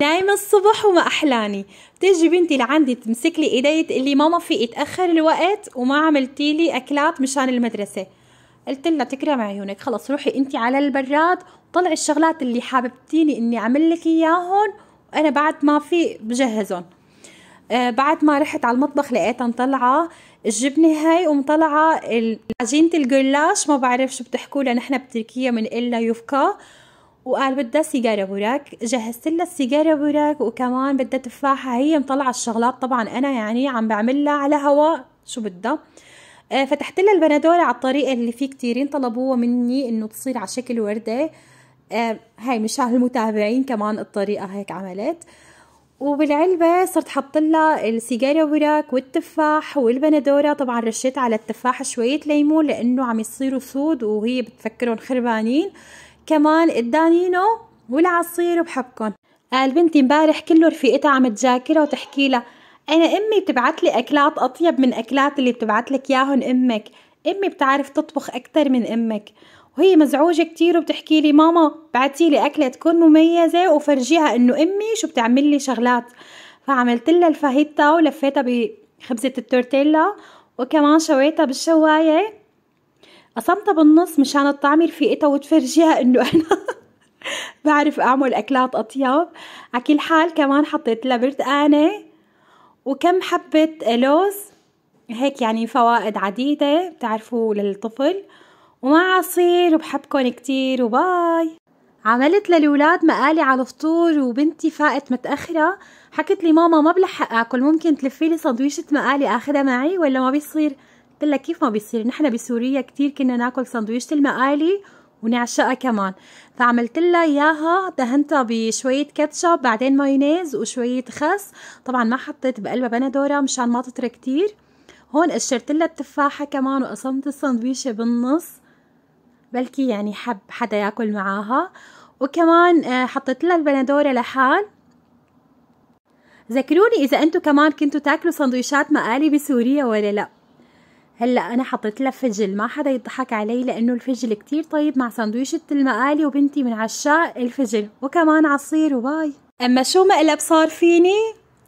نايمة الصبح وما أحلاني بتيجي بنتي لعندي تمسك لي إيدي تقول لي ماما في اتأخر الوقت وما عملتي لي أكلات مشان المدرسة قلت لها تكرم عيونك خلص روحي انت على البراد طلعي الشغلات اللي حاببتيني اني اعمل لك اياهم وانا بعد ما في بجهزهم آه بعد ما رحت على المطبخ لقيتها مطلعه الجبنه هاي ومطلعه عجينه الجلاش ما بعرف شو بتحكوا لها نحن بتركيا من إلا يفكا وقال بدها سيجارة بوراك جهزت لها السيجارة بوراك وكمان بدها تفاحة هي مطلعة الشغلات طبعا أنا يعني عم بعملها على هواء شو بدها آه، فتحت لها البندورة على الطريقة اللي في كتيرين طلبوها مني إنه تصير على شكل وردة آه، هاي مشان المتابعين كمان الطريقة هيك عملت وبالعلبة صرت حط لها السيجارة وراك والتفاح والبندورة طبعا رشيت على التفاح شوية ليمون لأنه عم يصيروا سود وهي بتفكرهم خربانين كمان الدانينو والعصير وبحبكن قال بنتي امبارح كله رفيقتها عم تذاكرها وتحكي لها انا امي بتبعت لي اكلات اطيب من اكلات اللي بتبعت لك ياهن امك امي بتعرف تطبخ اكثر من امك وهي مزعوجة كتير وبتحكي لي ماما بعتي لي أكلة تكون مميزة وفرجيها إنه أمي شو بتعمل لي شغلات فعملت لها الفاهيتا ولفيتها بخبزة التورتيلا وكمان شويتها بالشواية قسمتها بالنص مشان الطعم رفيقتها وتفرجيها انه انا بعرف اعمل اكلات اطيب على كل حال كمان حطيت لها برتقانه وكم حبه لوز هيك يعني فوائد عديده بتعرفوا للطفل ومع عصير وبحبكن كتير وباي عملت للولاد مقالي على الفطور وبنتي فاقت متأخرة حكت لي ماما ما بلحق أكل ممكن تلفي لي سندويشة مقالي أخدها معي ولا ما بيصير قلت لها كيف ما بيصير نحن بسوريا كثير كنا ناكل سندويشة المقالي ونعشقها كمان فعملت لها اياها دهنتها بشويه كاتشب بعدين مايونيز وشويه خس طبعا ما حطيت بقلبها بندوره مشان ما تطرى كثير هون قشرت لها التفاحه كمان وقسمت السندويشه بالنص بلكي يعني حب حدا ياكل معاها وكمان آه، حطيت لها البندوره لحال ذكروني اذا انتم كمان كنتوا تاكلوا سندويشات مقالي بسوريا ولا لا هلا انا حطيت لها فجل ما حدا يضحك علي لانه الفجل كتير طيب مع سندويشة المقالي وبنتي من عشاق الفجل وكمان عصير وباي اما شو مقلب صار فيني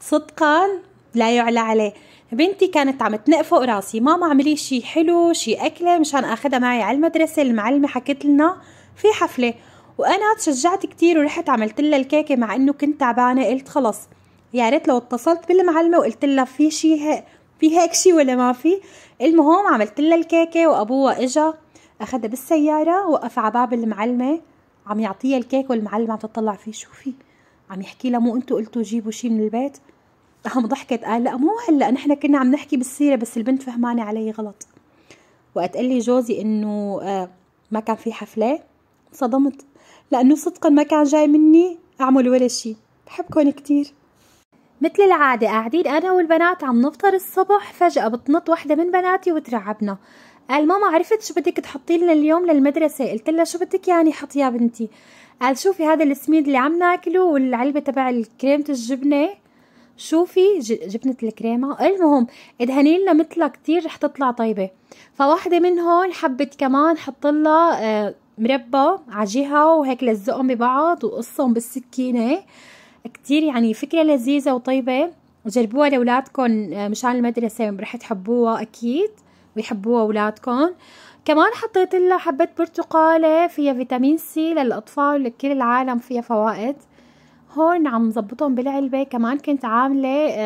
صدقا لا يعلى عليه بنتي كانت عم تنق فوق راسي ماما اعملي شي حلو شي اكله مشان اخدها معي على المدرسه المعلمه حكت لنا في حفله وانا تشجعت كتير ورحت عملت لها الكيكه مع انه كنت تعبانه قلت خلص يا ريت لو اتصلت بالمعلمه وقلت لها في شي في هيك شيء ولا ما في المهم عملت لها الكيكه وابوها اجا اخذها بالسياره وقف على باب المعلمه عم يعطيها الكيك والمعلمه عم تطلع فيه شو في عم يحكي لها مو انتم قلتوا جيبوا شيء من البيت قام ضحكت قال لا مو هلا نحن كنا عم نحكي بالسيره بس البنت فهمانه علي غلط وقت قال لي جوزي انه آه، ما كان في حفله صدمت لانه صدقا ما كان جاي مني اعمل ولا شيء بحبكم كثير مثل العادة قاعدين أنا والبنات عم نفطر الصبح فجأة بتنط وحدة من بناتي وترعبنا قال ماما عرفت شو بدك تحطي لنا اليوم للمدرسة قلت لها شو بدك يعني حط يا بنتي قال شوفي هذا السميد اللي عم ناكله والعلبة تبع كريمة الجبنة شوفي جبنة الكريمة المهم ادهني لنا مثلها كتير رح تطلع طيبة فواحدة منهم حبت كمان حط لها آه، مربى عجيها وهيك لزقهم ببعض وقصهم بالسكينة كتير يعني فكرة لذيذة وطيبة جربوها لأولادكم آه، مشان المدرسة يعني رح تحبوها أكيد ويحبوها أولادكم كمان حطيت لها حبة برتقالة فيها فيتامين سي للأطفال ولكل العالم فيها فوائد هون عم زبطهم بالعلبة كمان كنت عاملة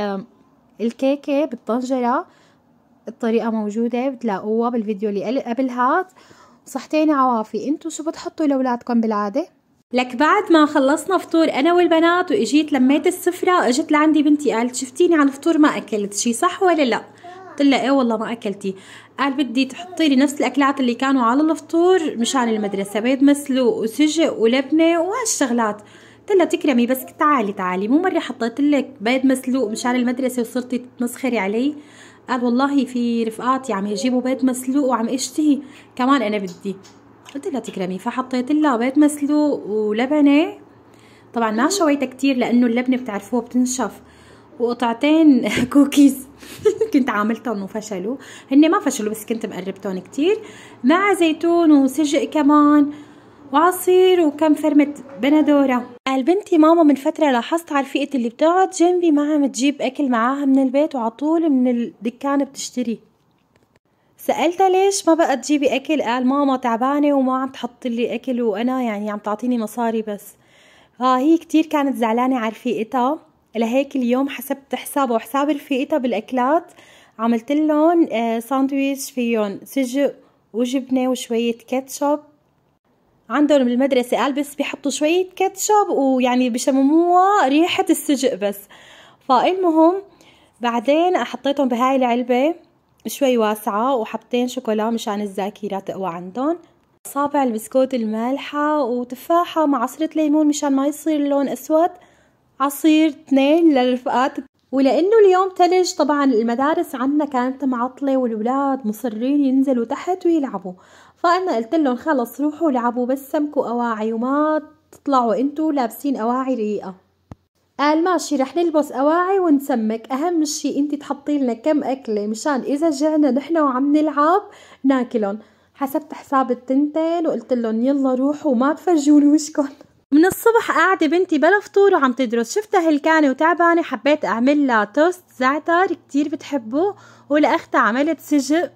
الكيكة بالطنجرة الطريقة موجودة بتلاقوها بالفيديو اللي قبلها صحتين عوافي انتو شو بتحطوا لأولادكم بالعادة؟ لك بعد ما خلصنا فطور انا والبنات واجيت لميت السفره اجت لعندي بنتي قالت شفتيني على الفطور ما اكلت شي صح ولا لا قلت لها ايه والله ما اكلتي قال بدي تحطي لي نفس الاكلات اللي كانوا على الفطور مشان المدرسه بيض مسلوق وسجق ولبنه وهالشغلات قلت لها تكرمي بس تعالي تعالي مو مره حطيت لك بيض مسلوق مشان المدرسه وصرتي تتمسخري علي قال والله في رفقاتي عم يجيبوا بيض مسلوق وعم اشتهي كمان انا بدي قلت لها تكرمي فحطيت لها بيض مسلوق ولبنه طبعا ما شويته كتير لانه اللبنه بتعرفوها بتنشف وقطعتين كوكيز كنت عاملتهم وفشلوا هن ما فشلوا بس كنت مقربتهم كتير مع زيتون وسجق كمان وعصير وكم فرمة بندورة قال بنتي ماما من فترة لاحظت على رفيقتي اللي بتقعد جنبي ما عم تجيب أكل معاها من البيت وعطول من الدكان بتشتري سألتها ليش ما بقى تجيبي أكل قال ماما تعبانة وما عم تحط لي أكل وأنا يعني عم تعطيني مصاري بس آه هي كتير كانت زعلانة على رفيقتها لهيك اليوم حسبت حسابها وحساب رفيقتها بالأكلات عملت لهم آه ساندويتش فيهم سجق وجبنة وشوية كاتشب عندهم بالمدرسة قال بس بيحطوا شوية كاتشب ويعني بشمموها ريحة السجق بس فالمهم بعدين حطيتهم بهاي العلبة شوي واسعة وحبتين شوكولا مشان الذاكرة تقوى عندهم صابع البسكوت المالحة وتفاحة مع عصرة ليمون مشان ما يصير اللون أسود عصير اثنين للرفقات ولأنه اليوم تلج طبعا المدارس عنا كانت معطلة والولاد مصرين ينزلوا تحت ويلعبوا فأنا قلت لهم خلص روحوا لعبوا بس سمكوا أواعي وما تطلعوا انتوا لابسين أواعي رقيقة قال ماشي رح نلبس أواعي ونسمك أهم شي أنت تحطي لنا كم أكلة مشان إذا جعنا نحن وعم نلعب ناكلهم حسبت حساب التنتين وقلت لهم يلا روحوا وما تفرجوني وشكم من الصبح قاعدة بنتي بلا فطور وعم تدرس شفتها هلكانة وتعبانة حبيت أعمل لها توست زعتر كتير بتحبه ولأختها عملت سجق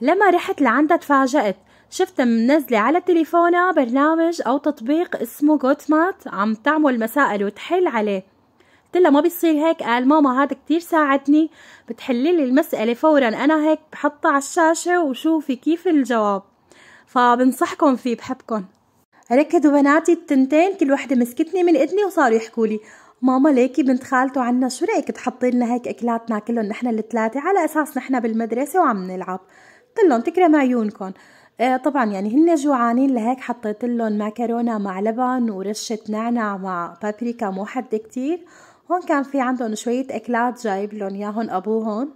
لما رحت لعندها تفاجأت شفتها منزلة على تليفونها برنامج أو تطبيق اسمه جوتمات عم تعمل مسائل وتحل عليه قلت لها ما بيصير هيك قال ماما هذا كتير ساعدني بتحلي لي المسألة فورا أنا هيك بحطها على الشاشة وشوفي كيف الجواب فبنصحكم فيه بحبكم ركضوا بناتي التنتين كل وحدة مسكتني من اذني وصاروا يحكوا لي ماما ليكي بنت خالته عنا شو رايك تحطي لنا هيك اكلات ناكلهم نحن الثلاثه على اساس نحن بالمدرسه وعم نلعب قلت لهم تكرم عيونكم آه طبعا يعني هن جوعانين لهيك حطيت لهم مكرونه مع لبن ورشه نعنع مع بابريكا مو حد كتير هون كان في عندهم شوية أكلات جايب لهم ياهن أبوهم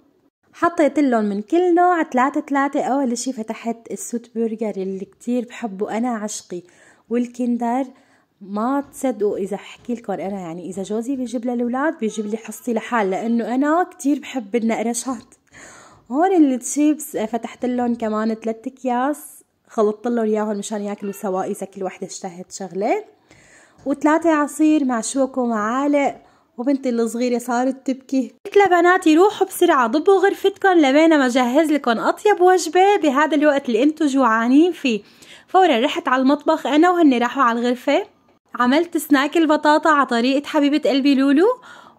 حطيت لهم من كل نوع ثلاثة ثلاثة أول شي فتحت السوت برجر اللي كتير بحبه أنا عشقي والكندر ما تصدقوا اذا حكي لكم انا يعني اذا جوزي بيجيب للاولاد بيجيب لي حصتي لحال لانه انا كتير بحب النقرشات هون التشيبس فتحت لهم كمان تلات اكياس خلطت لهم اياهم مشان ياكلوا سوا اذا كل وحده اشتهت شغله وثلاثه عصير مع شوكو معالق وبنتي الصغيرة صارت تبكي قلت لبناتي روحوا بسرعة ضبوا غرفتكن ما جهز لكم أطيب وجبة بهذا الوقت اللي انتو جوعانين فيه فورا رحت على المطبخ أنا وهن راحوا على الغرفة عملت سناك البطاطا على طريقة حبيبة قلبي لولو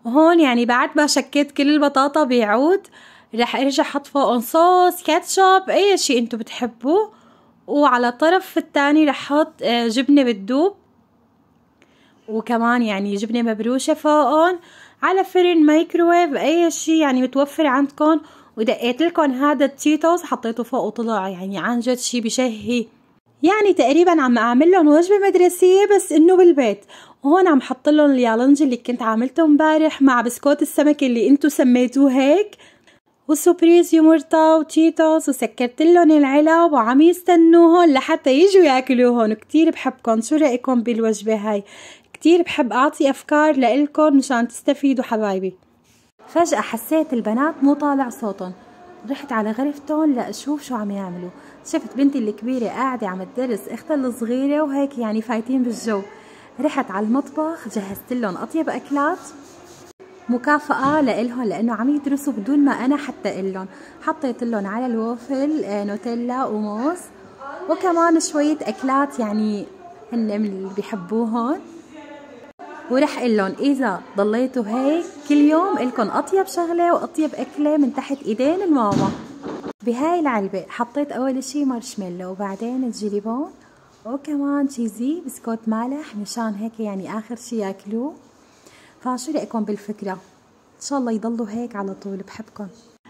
وهون يعني بعد ما شكيت كل البطاطا بيعود رح ارجع احط فوقهم صوص كاتشب اي شيء انتو بتحبوه وعلى الطرف الثاني رح احط آه، جبنة بتدوب وكمان يعني جبنة مبروشة فوقهم على فرن مايكروويف اي شيء يعني متوفر عندكم ودقيت لكم هذا التيتوز حطيته فوق وطلع يعني عن جد شيء بشهي يعني تقريبا عم اعمل لهم وجبه مدرسيه بس انه بالبيت وهون عم حط لهم اليالنج اللي كنت عاملته امبارح مع بسكوت السمك اللي انتم سميتوه هيك وسوبريز يمرتا وتيتوز وسكرت لهم العلب وعم يستنوهم لحتى يجوا ياكلوهم كتير بحبكم شو رايكم بالوجبه هاي كتير بحب أعطي أفكار لإلكن مشان تستفيدوا حبايبي فجأة حسيت البنات مو طالع صوتهم رحت على غرفتهم لأشوف شو عم يعملوا شفت بنتي الكبيرة قاعدة عم تدرس اختها الصغيرة وهيك يعني فايتين بالجو رحت على المطبخ جهزت لهم أطيب أكلات مكافأة لإلهم لأنه عم يدرسوا بدون ما أنا حتى أقول حطيت لهم على الوافل آه، نوتيلا وموس وكمان شوية أكلات يعني هن اللي بيحبوهم ورح اقول لهم اذا ضليتوا هيك كل يوم لكم اطيب شغله واطيب اكله من تحت ايدين الماما بهاي العلبه حطيت اول شي مارشميلو وبعدين الجليبون وكمان تشيزي بسكوت مالح مشان هيك يعني اخر شي ياكلوه فشو رايكم بالفكره ان شاء الله يضلوا هيك على طول بحبكم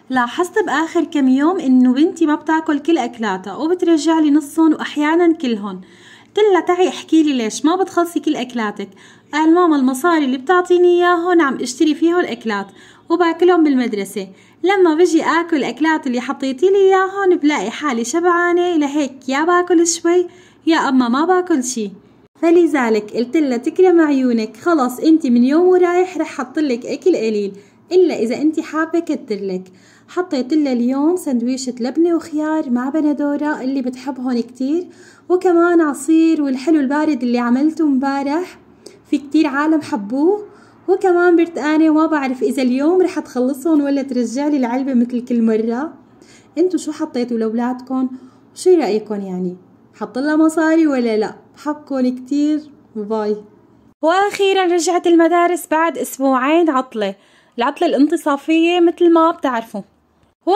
لاحظت باخر كم يوم انه بنتي ما بتاكل كل اكلاتها وبترجع لي نصهم واحيانا كلهم قلت لها تعي احكي لي ليش ما بتخلصي كل اكلاتك قال ماما المصاري اللي بتعطيني اياهم عم اشتري فيهم الاكلات وباكلهم بالمدرسة لما بجي اكل الاكلات اللي حطيتي لي اياهم بلاقي حالي شبعانة لهيك يا باكل شوي يا اما ما باكل شي فلذلك قلت لها تكرم عيونك خلص انت من يوم ورايح رح حطلك اكل قليل الا اذا انت حابه كترلك حطيت له اليوم سندويشة لبنة وخيار مع بندورة اللي بتحبهم كتير وكمان عصير والحلو البارد اللي عملته مبارح في كتير عالم حبوه وكمان برتقانة وما بعرف إذا اليوم رح تخلصهم ولا ترجع لي العلبة مثل كل مرة انتو شو حطيتوا لأولادكم وشو رأيكم يعني حط لها مصاري ولا لا بحبكم كتير باي وأخيرا رجعت المدارس بعد أسبوعين عطلة العطلة الانتصافية مثل ما بتعرفوا هو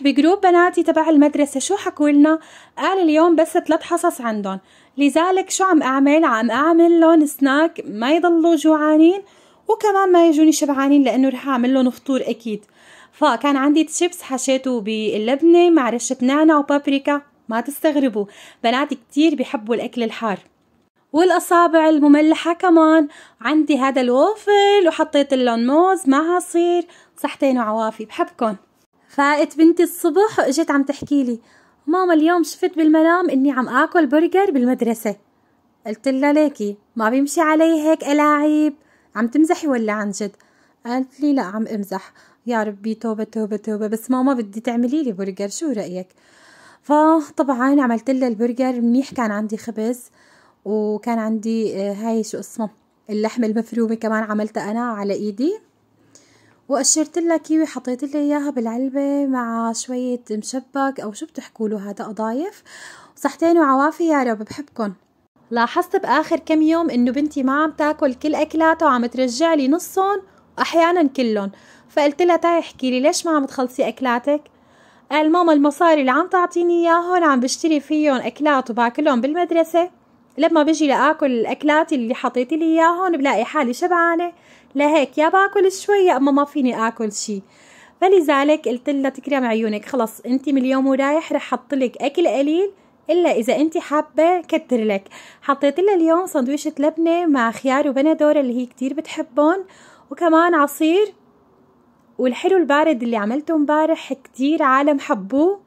بجروب بناتي تبع المدرسة شو حكوا لنا؟ قال اليوم بس ثلاث حصص عندهم، لذلك شو عم أعمل؟ عم أعمل لهم سناك ما يضلوا جوعانين وكمان ما يجوني شبعانين لأنه رح أعمل لهم فطور أكيد. فكان عندي تشيبس حشيته باللبنة مع رشة نعنع وبابريكا، ما تستغربوا، بناتي كتير بحبوا الأكل الحار. والاصابع المملحه كمان عندي هذا الوافل وحطيت اللون موز مع عصير صحتين وعوافي بحبكن فاقت بنتي الصبح واجت عم تحكي لي ماما اليوم شفت بالمنام اني عم اكل برجر بالمدرسة قلت لها ليكي ما بيمشي علي هيك الاعيب عم تمزحي ولا عن جد قالت لي لا عم امزح يا ربي توبة توبة توبة بس ماما بدي تعملي لي برجر شو رأيك فطبعا عملت لها البرجر منيح كان عندي خبز وكان عندي آه، هاي شو اسمه اللحمة المفرومة كمان عملتها أنا على إيدي وقشرت لها كيوي حطيت لها اياها بالعلبه مع شويه مشبك او شو بتحكوا له هذا قضايف صحتين وعوافي يا رب بحبكم لاحظت باخر كم يوم انه بنتي ما عم تاكل كل اكلاته وعم ترجع لي نصهم واحيانا كلهم فقلت لها تعي احكي لي ليش ما عم تخلصي اكلاتك قال ماما المصاري اللي عم تعطيني اياهم عم بشتري فيهم اكلات وباكلهم بالمدرسه لما بجي لاكل الاكلات اللي حطيت لي اياهم بلاقي حالي شبعانه لهيك يا باكل شوي يا اما ما فيني اكل شي فلذلك قلت لها تكرم عيونك خلص انت من اليوم ورايح رح احط لك اكل قليل الا اذا انت حابه كتر لك حطيت لها اليوم سندويشة لبنه مع خيار وبندور اللي هي كتير بتحبهم وكمان عصير والحلو البارد اللي عملته امبارح كتير عالم حبوه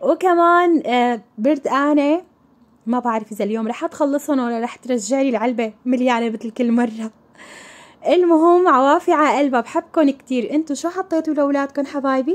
وكمان آه، بردقانه ما بعرف اذا اليوم رح تخلصهم ولا رح ترجعلي العلبه مليانه مثل كل مره المهم عوافي عقلبها بحبكن كتير انتو شو حطيتوا لولادكن حبايبي